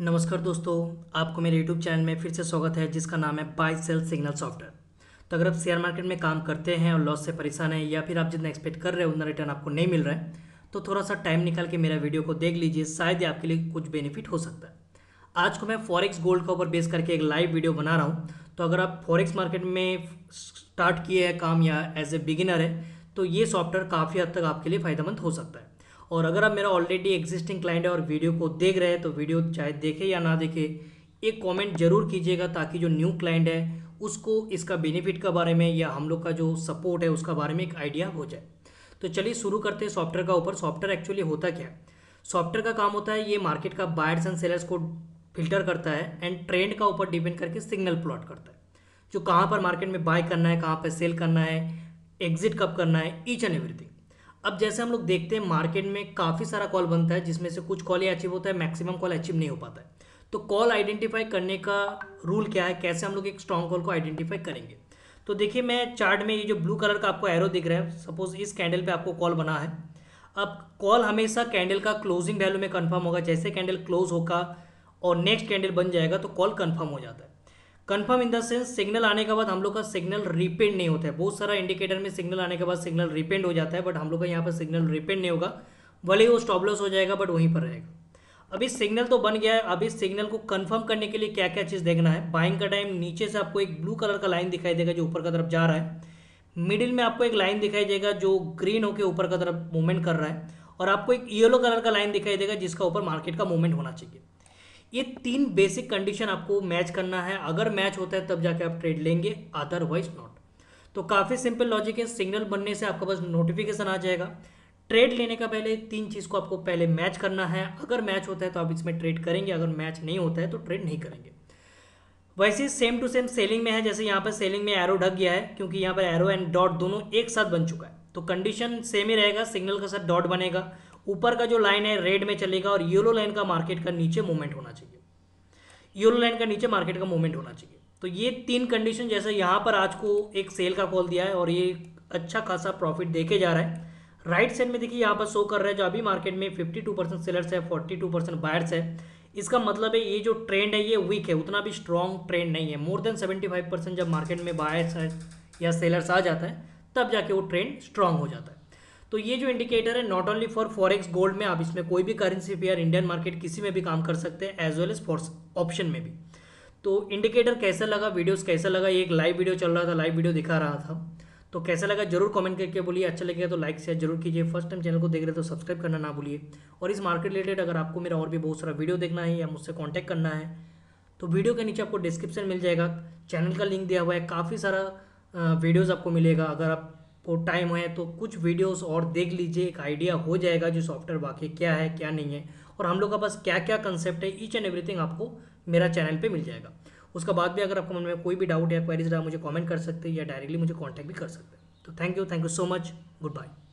नमस्कार दोस्तों आपको मेरे यूट्यूब चैनल में फिर से स्वागत है जिसका नाम है बाई सेल सिग्नल सॉफ्टवेयर तो अगर आप शेयर मार्केट में काम करते हैं और लॉस से परेशान हैं या फिर आप जितना एक्सपेक्ट कर रहे हैं उतना रिटर्न आपको नहीं मिल रहा है तो थोड़ा सा टाइम निकाल के मेरा वीडियो को देख लीजिए शायद आपके लिए कुछ बेनिफिट हो सकता है आज को मैं फॉरेक्स गोल्ड के ऊपर बेस करके एक लाइव वीडियो बना रहा हूँ तो अगर आप फॉरेक्स मार्केट में स्टार्ट किए हैं काम या एज ए बिगिनर है तो ये सॉफ्टवेयर काफ़ी हद तक आपके लिए फ़ायदेमंद हो सकता है और अगर आप मेरा ऑलरेडी एग्जिस्टिंग क्लाइंट है और वीडियो को देख रहे हैं तो वीडियो चाहे देखे या ना देखे एक कमेंट जरूर कीजिएगा ताकि जो न्यू क्लाइंट है उसको इसका बेनिफिट के बारे में या हम लोग का जो सपोर्ट है उसका बारे में एक आइडिया हो जाए तो चलिए शुरू करते हैं सॉफ्टवेयर का ऊपर सॉफ्टवेयर एक्चुअली होता क्या है सॉफ्टवेयर का काम होता है ये मार्केट का बायर्स एंड सेलर्स को फिल्टर करता है एंड ट्रेंड का ऊपर डिपेंड करके सिग्नल प्लॉट करता है जो कहाँ पर मार्केट में बाय करना है कहाँ पर सेल करना है एग्जिट कब करना है ईच एंड एवरीथिंग अब जैसे हम लोग देखते हैं मार्केट में काफ़ी सारा कॉल बनता है जिसमें से कुछ कॉल ही अचीव होता है मैक्सिमम कॉल अचीव नहीं हो पाता है तो कॉल आइडेंटिफाई करने का रूल क्या है कैसे हम लोग एक स्ट्रॉन्ग कॉल को आइडेंटिफाई करेंगे तो देखिए मैं चार्ट में ये जो ब्लू कलर का आपको एरो दिख रहा है सपोज इस कैंडल पे आपको कॉल बना है अब कॉल हमेशा कैंडल का क्लोजिंग वैल्यू में कन्फर्म होगा जैसे कैंडल क्लोज होगा और नेक्स्ट कैंडल बन जाएगा तो कॉल कन्फर्म हो जाता है confirm in the sense signal आने के बाद हम लोग का सिग्नल रिपेंड नहीं होता है बहुत सारा इंडिकेटर में सिग्नल आने के बाद सिग्नल रिपेंड हो जाता है बट हम लोग का यहाँ पर सिग्नल रिपेंड नहीं होगा भले ही वो स्टॉपलॉस हो जाएगा बट वहीं पर रहेगा अभी सिग्नल तो बन गया है अभी सिग्नल को कंफर्म करने के लिए क्या क्या चीज़ देखना है बाइंग का टाइम नीचे से आपको एक ब्लू कलर का लाइन दिखाई देगा जो ऊपर की तरफ जा रहा है मिडिल में आपको एक लाइन दिखाई देगा जो ग्रीन होकर ऊपर का तरफ मूवमेंट कर रहा है और आपको एक येलो कलर का लाइन दिखाई देगा जिसका ऊपर मार्केट का मूवमेंट होना चाहिए ये तीन बेसिक कंडीशन आपको मैच करना है अगर मैच होता है तब जाके आप ट्रेड लेंगे अदरवाइज नॉट तो काफ़ी सिंपल लॉजिक है सिग्नल बनने से आपका बस नोटिफिकेशन आ जाएगा ट्रेड लेने का पहले तीन चीज़ को आपको पहले मैच करना है अगर मैच होता है तो आप इसमें ट्रेड करेंगे अगर मैच नहीं होता है तो ट्रेड नहीं करेंगे वैसे सेम टू सेम सेलिंग में है जैसे यहाँ पर सेलिंग में एरो ढक गया है क्योंकि यहाँ पर एरो एंड डॉट दोनों एक साथ बन चुका है तो कंडीशन सेम ही रहेगा सिग्नल का साथ डॉट बनेगा ऊपर का जो लाइन है रेड में चलेगा और येलो लाइन का मार्केट का नीचे मूवमेंट होना चाहिए येलो लाइन का नीचे मार्केट का मूवमेंट होना चाहिए तो ये तीन कंडीशन जैसे यहाँ पर आज को एक सेल का कॉल दिया है और ये अच्छा खासा प्रॉफिट देखे जा रहा है राइट साइड में देखिए यहाँ पर शो कर रहा है जो अभी मार्केट में 52 परसेंट सेलर्स है 42 परसेंट बायर्स है इसका मतलब है ये जो ट्रेंड है ये वीक है उतना भी स्ट्रॉन्ग ट्रेंड नहीं है मोर देन 75 परसेंट जब मार्केट में बायर्स है या सेलर्स आ जाता है तब जाके वो ट्रेंड स्ट्रांग हो जाता है तो ये जो इंडिकेटर है not only for forex gold में आप इसमें कोई भी करेंसी पेयर इंडियन मार्केट किसी में भी काम कर सकते हैं as well as for option में भी तो इंडिकेटर कैसा लगा वीडियोस कैसा लगा ये एक लाइव वीडियो चल रहा था लाइव वीडियो दिखा रहा था तो कैसा लगा जरूर कमेंट करके बोलिए अच्छा लगेगा तो लाइक शेयर जरूर कीजिए फर्स्ट टाइम चैनल को देख रहे हो तो सब्सक्राइब करना ना भूलिए और इस मार्केट रिलेटेड अगर आपको मेरा और भी बहुत सारा वीडियो देखना है या मुझसे कॉन्टैक्ट करना है तो वीडियो के नीचे आपको डिस्क्रिप्शन मिल जाएगा चैनल का लिंक दिया हुआ है काफ़ी सारा वीडियोज़ आपको मिलेगा अगर आप को तो टाइम है तो कुछ वीडियोस और देख लीजिए एक आइडिया हो जाएगा जो सॉफ्टवेयर वाकई क्या है क्या नहीं है और हम लोग का पास क्या क्या कंसेप्ट है ईच एंड एवरीथिंग आपको मेरा चैनल पे मिल जाएगा उसके बाद भी अगर आपको मन में कोई भी डाउट या क्वेरीज रहा मुझे कमेंट कर सकते हैं या डायरेक्टली मुझे कॉन्टैक्ट भी कर सकते हैं तो thank you thank you so much good bye